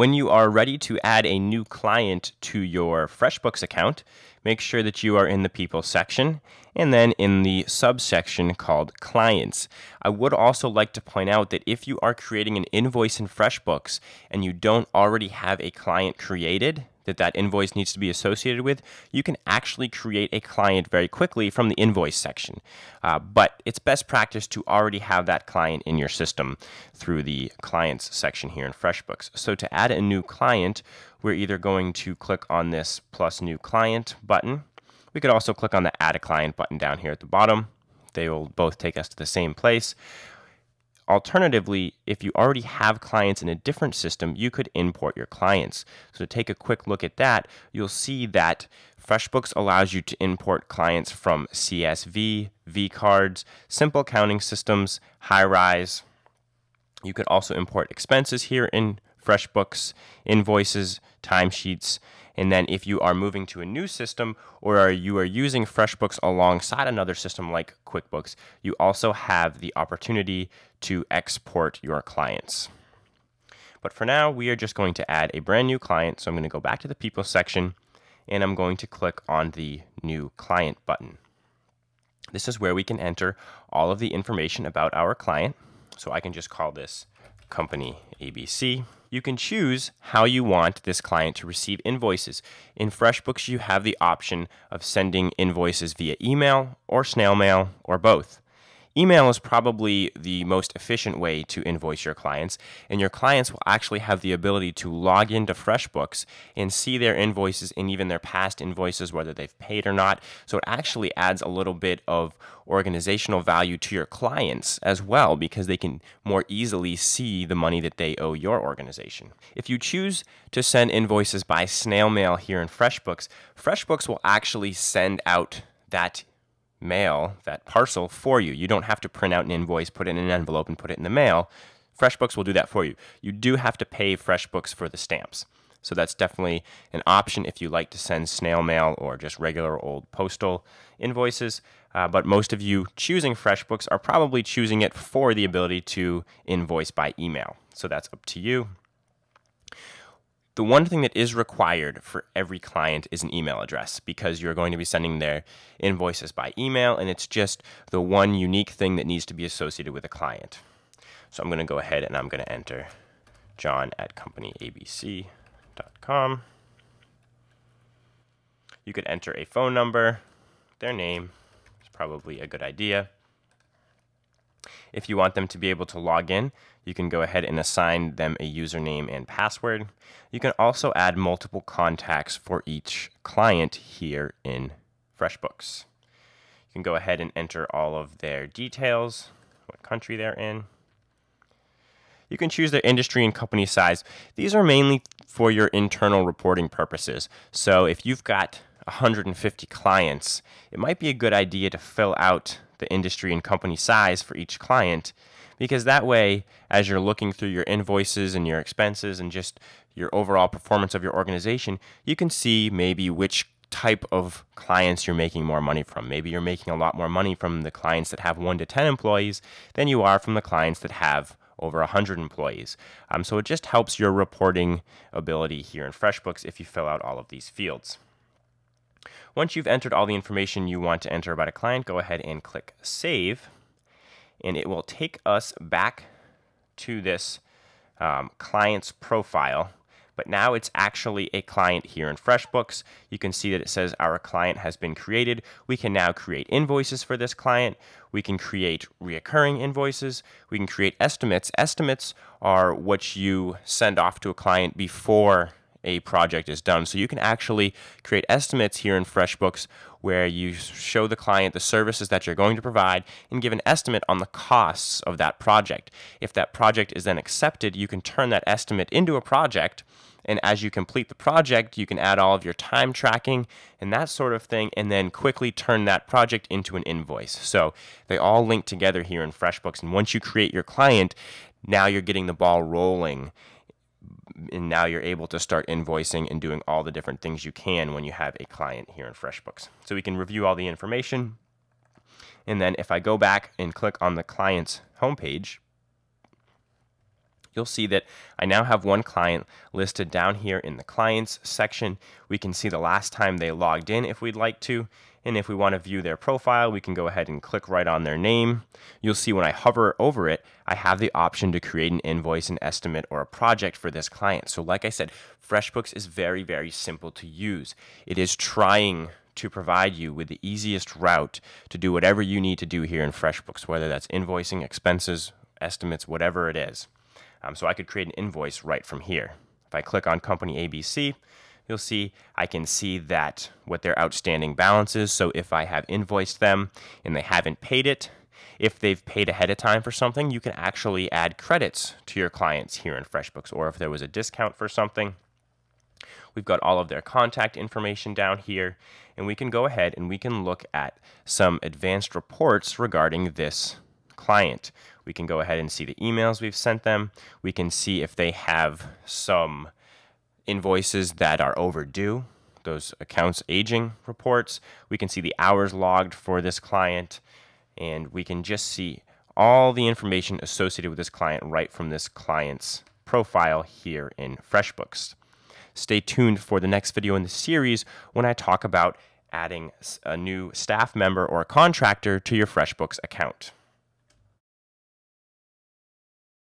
When you are ready to add a new client to your FreshBooks account, make sure that you are in the People section and then in the subsection called Clients. I would also like to point out that if you are creating an invoice in FreshBooks and you don't already have a client created, that that invoice needs to be associated with, you can actually create a client very quickly from the invoice section. Uh, but it's best practice to already have that client in your system through the clients section here in FreshBooks. So to add a new client, we're either going to click on this plus new client button. We could also click on the add a client button down here at the bottom. They will both take us to the same place. Alternatively, if you already have clients in a different system, you could import your clients. So, to take a quick look at that, you'll see that FreshBooks allows you to import clients from CSV, vCards, simple accounting systems, high rise. You could also import expenses here in FreshBooks, invoices, timesheets. And then if you are moving to a new system or are you are using FreshBooks alongside another system like QuickBooks, you also have the opportunity to export your clients. But for now, we are just going to add a brand new client. So I'm going to go back to the people section and I'm going to click on the new client button. This is where we can enter all of the information about our client. So I can just call this company ABC you can choose how you want this client to receive invoices. In FreshBooks, you have the option of sending invoices via email or snail mail or both. Email is probably the most efficient way to invoice your clients, and your clients will actually have the ability to log into FreshBooks and see their invoices and even their past invoices, whether they've paid or not. So it actually adds a little bit of organizational value to your clients as well because they can more easily see the money that they owe your organization. If you choose to send invoices by snail mail here in FreshBooks, FreshBooks will actually send out that mail that parcel for you. You don't have to print out an invoice, put it in an envelope, and put it in the mail. FreshBooks will do that for you. You do have to pay FreshBooks for the stamps. So that's definitely an option if you like to send snail mail or just regular old postal invoices. Uh, but most of you choosing FreshBooks are probably choosing it for the ability to invoice by email. So that's up to you. The one thing that is required for every client is an email address because you're going to be sending their invoices by email and it's just the one unique thing that needs to be associated with a client. So I'm going to go ahead and I'm going to enter john at companyabc.com. You could enter a phone number, their name, it's probably a good idea. If you want them to be able to log in, you can go ahead and assign them a username and password. You can also add multiple contacts for each client here in FreshBooks. You can go ahead and enter all of their details, what country they're in. You can choose their industry and company size. These are mainly for your internal reporting purposes. So if you've got 150 clients, it might be a good idea to fill out the industry and company size for each client because that way as you're looking through your invoices and your expenses and just your overall performance of your organization you can see maybe which type of clients you're making more money from maybe you're making a lot more money from the clients that have 1 to 10 employees than you are from the clients that have over 100 employees. Um, so it just helps your reporting ability here in FreshBooks if you fill out all of these fields. Once you've entered all the information you want to enter about a client, go ahead and click Save, and it will take us back to this um, client's profile but now it's actually a client here in FreshBooks. You can see that it says our client has been created. We can now create invoices for this client. We can create reoccurring invoices. We can create estimates. Estimates are what you send off to a client before a project is done. So you can actually create estimates here in FreshBooks where you show the client the services that you're going to provide and give an estimate on the costs of that project. If that project is then accepted, you can turn that estimate into a project. And as you complete the project, you can add all of your time tracking and that sort of thing, and then quickly turn that project into an invoice. So they all link together here in FreshBooks. And once you create your client, now you're getting the ball rolling and now you're able to start invoicing and doing all the different things you can when you have a client here in FreshBooks. So we can review all the information. And then if I go back and click on the client's homepage, you'll see that I now have one client listed down here in the clients section. We can see the last time they logged in if we'd like to, and if we want to view their profile, we can go ahead and click right on their name. You'll see when I hover over it, I have the option to create an invoice, an estimate, or a project for this client. So like I said, FreshBooks is very, very simple to use. It is trying to provide you with the easiest route to do whatever you need to do here in FreshBooks, whether that's invoicing, expenses, estimates, whatever it is. Um, so I could create an invoice right from here. If I click on company ABC, you'll see I can see that what their outstanding balance is. So if I have invoiced them and they haven't paid it, if they've paid ahead of time for something, you can actually add credits to your clients here in FreshBooks, or if there was a discount for something. We've got all of their contact information down here, and we can go ahead and we can look at some advanced reports regarding this client. We can go ahead and see the emails we've sent them. We can see if they have some invoices that are overdue, those accounts aging reports. We can see the hours logged for this client, and we can just see all the information associated with this client right from this client's profile here in FreshBooks. Stay tuned for the next video in the series when I talk about adding a new staff member or a contractor to your FreshBooks account.